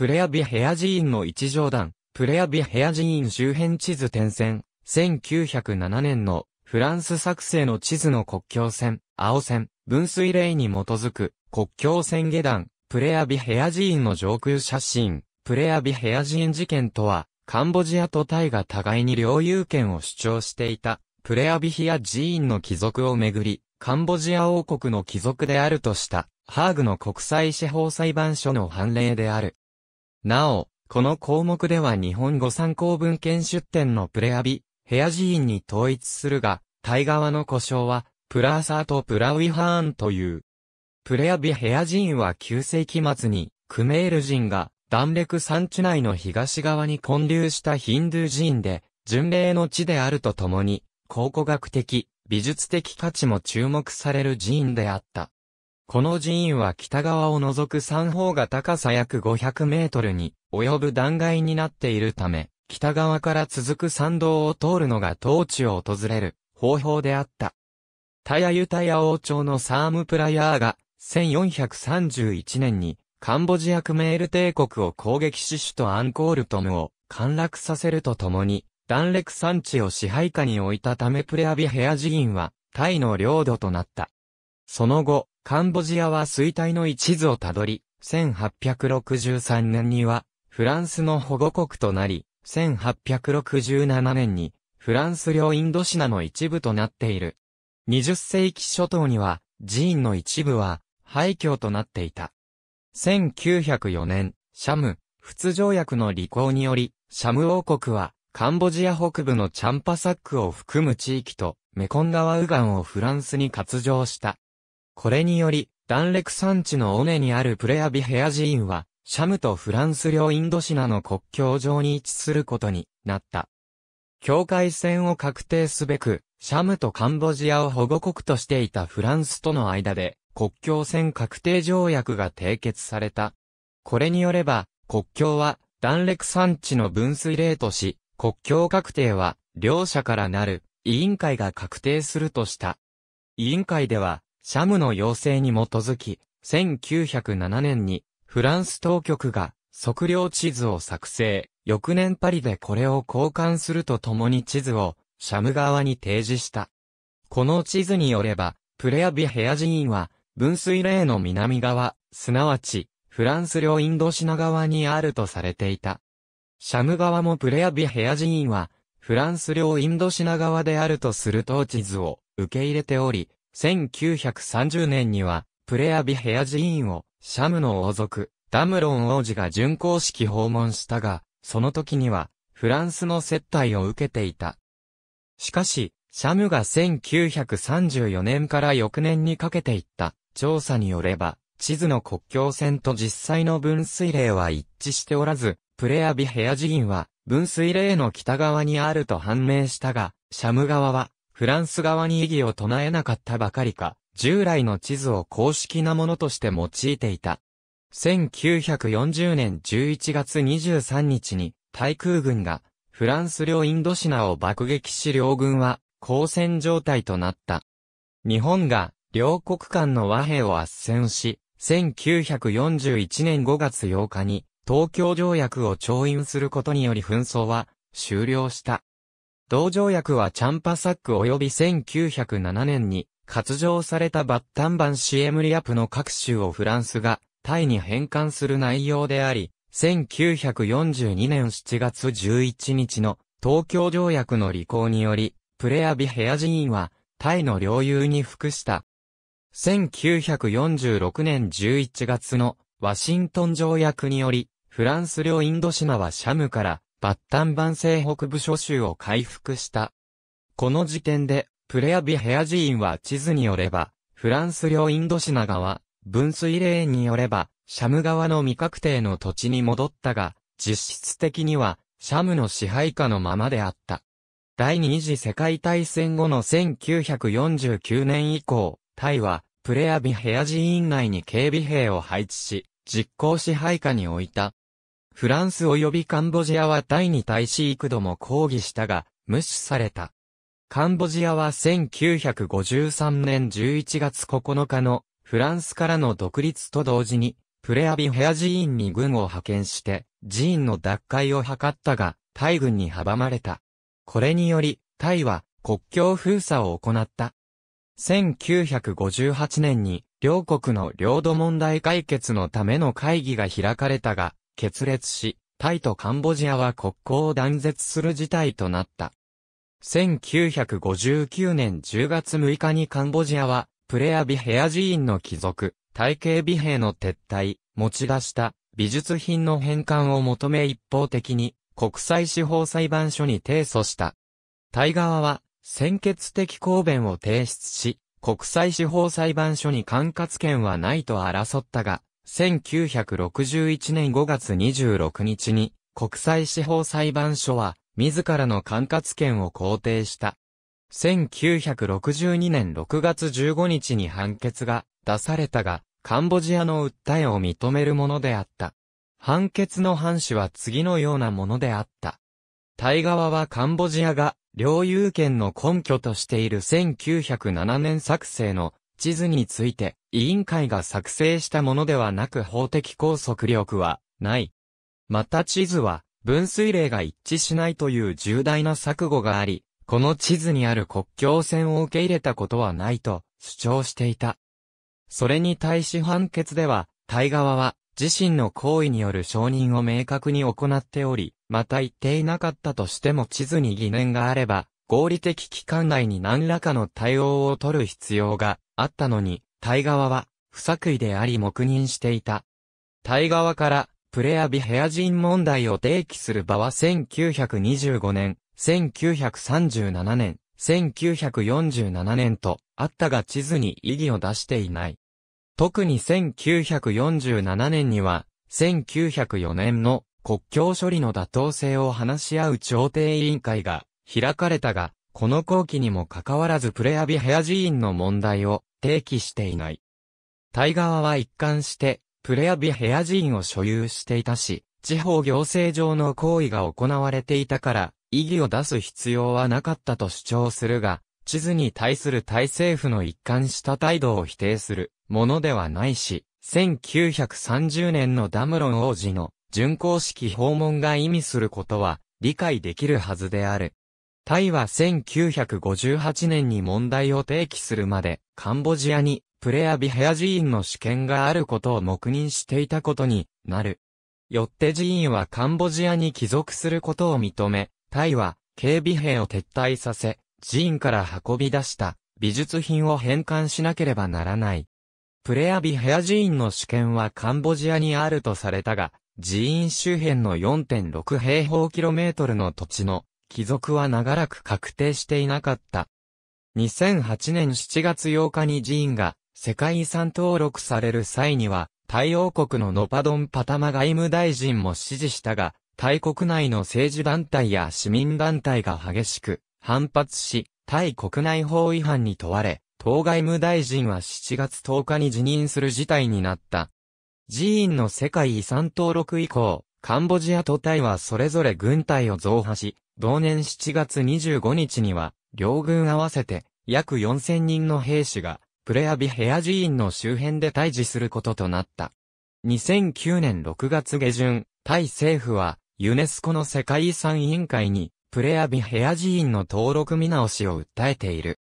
プレアビヘア寺院の一乗団、プレアビヘア寺院周辺地図点線、1907年のフランス作成の地図の国境線、青線、分水例に基づく国境線下段、プレアビヘア寺院の上空写真、プレアビヘア寺院事件とは、カンボジアとタイが互いに領有権を主張していた、プレアビヘア寺院の貴族をめぐり、カンボジア王国の貴族であるとした、ハーグの国際司法裁判所の判例である。なお、この項目では日本語参考文献出典のプレアビ、ヘア寺院に統一するが、タイ側の故障は、プラーサーとプラウィハーンという。プレアビヘア寺院は9世紀末に、クメール人が、ダンレク山地内の東側に混流したヒンドゥー寺院で、巡礼の地であるとともに、考古学的、美術的価値も注目される寺院であった。この寺院は北側を除く三方が高さ約500メートルに及ぶ断崖になっているため、北側から続く参道を通るのが当地を訪れる方法であった。タヤユタヤ王朝のサームプラヤーが1431年にカンボジアクメール帝国を攻撃し首都アンコールトムを陥落させるとともに、断裂産地を支配下に置いたためプレアビヘア寺院はタイの領土となった。その後、カンボジアは衰退の一途をたどり、1863年にはフランスの保護国となり、1867年にフランス領インドシナの一部となっている。20世紀初頭には寺院の一部は廃墟となっていた。1904年、シャム、仏条約の履行により、シャム王国はカンボジア北部のチャンパサックを含む地域とメコン川右岸をフランスに割譲した。これにより、断裂山地の尾根にあるプレアビヘア寺院は、シャムとフランス領インドシナの国境上に位置することになった。境界線を確定すべく、シャムとカンボジアを保護国としていたフランスとの間で、国境線確定条約が締結された。これによれば、国境は、断裂産地の分水例とし、国境確定は、両者からなる、委員会が確定するとした。委員会では、シャムの要請に基づき、1907年にフランス当局が測量地図を作成、翌年パリでこれを交換するとともに地図をシャム側に提示した。この地図によれば、プレアビヘア寺院は、分水嶺の南側、すなわち、フランス領インドシナ側にあるとされていた。シャム側もプレアビヘア寺院は、フランス領インドシナ側であるとすると、地図を受け入れており、1930年には、プレアビヘア寺院を、シャムの王族、ダムロン王子が巡行式訪問したが、その時には、フランスの接待を受けていた。しかし、シャムが1934年から翌年にかけていった調査によれば、地図の国境線と実際の分水嶺は一致しておらず、プレアビヘア寺院は分水嶺の北側にあると判明したが、シャム側はフランス側に異議を唱えなかったばかりか、従来の地図を公式なものとして用いていた。1940年11月23日に、対空軍が、フランス領インドシナを爆撃し両軍は、交戦状態となった。日本が、両国間の和平を圧戦し、1941年5月8日に、東京条約を調印することにより紛争は、終了した。同条約はチャンパサック及び1907年に活上されたバッタンバンシエムリアプの各州をフランスがタイに返還する内容であり、1942年7月11日の東京条約の履行により、プレアビヘア寺院はタイの領有に服した。1946年11月のワシントン条約により、フランス領インドシナはシャムからバッタンバン西北部諸州を回復した。この時点で、プレアビヘア寺院は地図によれば、フランス領インドシナ川、分水レによれば、シャム川の未確定の土地に戻ったが、実質的には、シャムの支配下のままであった。第二次世界大戦後の1949年以降、タイは、プレアビヘア寺院内に警備兵を配置し、実行支配下に置いた。フランス及びカンボジアはタイに対し幾度も抗議したが、無視された。カンボジアは1953年11月9日のフランスからの独立と同時に、プレアビヘア寺院に軍を派遣して、寺院の奪回を図ったが、タイ軍に阻まれた。これにより、タイは国境封鎖を行った。1958年に、両国の領土問題解決のための会議が開かれたが、決裂し、タイとカンボジアは国交を断絶する事態となった。1959年10月6日にカンボジアは、プレアビヘア寺院の貴族、体系美兵の撤退、持ち出した美術品の返還を求め一方的に国際司法裁判所に提訴した。タイ側は先決的抗弁を提出し、国際司法裁判所に管轄権はないと争ったが、1961年5月26日に、国際司法裁判所は、自らの管轄権を肯定した。1962年6月15日に判決が出されたが、カンボジアの訴えを認めるものであった。判決の判詞は次のようなものであった。タイ側はカンボジアが領有権の根拠としている1907年作成の地図について、委員会が作成したものではなく法的拘束力はない。また地図は、分水嶺が一致しないという重大な錯誤があり、この地図にある国境線を受け入れたことはないと主張していた。それに対し判決では、タイ側は自身の行為による承認を明確に行っており、また言っていなかったとしても地図に疑念があれば、合理的期間内に何らかの対応を取る必要があったのに、タイ側は、不作為であり黙認していた。タイ側から、プレアビヘア人問題を提起する場は1925年、1937年、1947年と、あったが地図に意義を出していない。特に1947年には、1904年の国境処理の妥当性を話し合う調停委員会が開かれたが、この後期にもかかわらずプレアビヘア寺院の問題を提起していない。タイ側は一貫して、プレアビヘア人を所有していたし、地方行政上の行為が行われていたから、異議を出す必要はなかったと主張するが、地図に対するタイ政府の一貫した態度を否定するものではないし、1930年のダムロン王子の巡航式訪問が意味することは理解できるはずである。タイは1958年に問題を提起するまで、カンボジアにプレアビヘア寺院の試験があることを黙認していたことになる。よって寺院はカンボジアに帰属することを認め、タイは警備兵を撤退させ、寺院から運び出した美術品を返還しなければならない。プレアビヘア寺院の試験はカンボジアにあるとされたが、寺院周辺の4.6平方キロメートルの土地の帰属は長らく確定していなかった。2008年7月8日に寺院が世界遺産登録される際には、タイ王国のノパドン・パタマ外務大臣も支持したが、タイ国内の政治団体や市民団体が激しく反発し、タイ国内法違反に問われ、当外務大臣は7月10日に辞任する事態になった。寺院の世界遺産登録以降、カンボジアとタイはそれぞれ軍隊を増派し、同年7月25日には、両軍合わせて約4000人の兵士が、プレアビヘア寺院の周辺で退治することとなった。2009年6月下旬、タイ政府は、ユネスコの世界遺産委員会に、プレアビヘア寺院の登録見直しを訴えている。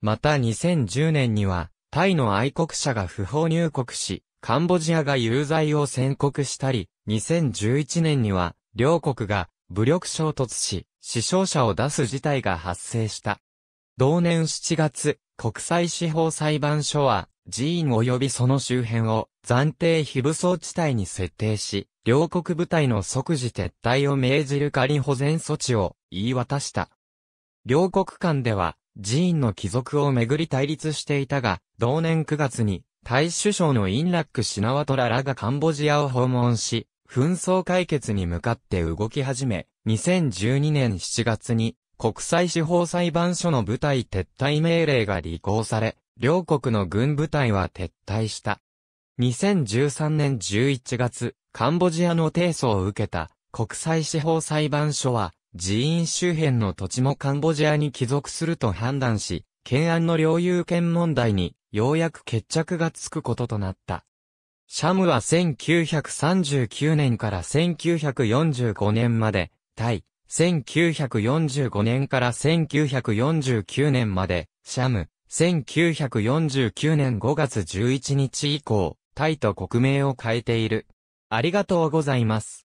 また2010年には、タイの愛国者が不法入国し、カンボジアが有罪を宣告したり、2011年には、両国が武力衝突し、死傷者を出す事態が発生した。同年7月、国際司法裁判所は、寺院及びその周辺を暫定非武装地帯に設定し、両国部隊の即時撤退を命じる仮保全措置を言い渡した。両国間では、寺院の帰属をめぐり対立していたが、同年9月にタイ首相のインラック・シナワトラらがカンボジアを訪問し、紛争解決に向かって動き始め、2012年7月に国際司法裁判所の部隊撤退命令が履行され、両国の軍部隊は撤退した。2013年11月、カンボジアの提訴を受けた国際司法裁判所は、寺院周辺の土地もカンボジアに帰属すると判断し、懸案の領有権問題にようやく決着がつくこととなった。シャムは1939年から1945年まで、タイ、1945年から1949年まで、シャム、1949年5月11日以降、タイと国名を変えている。ありがとうございます。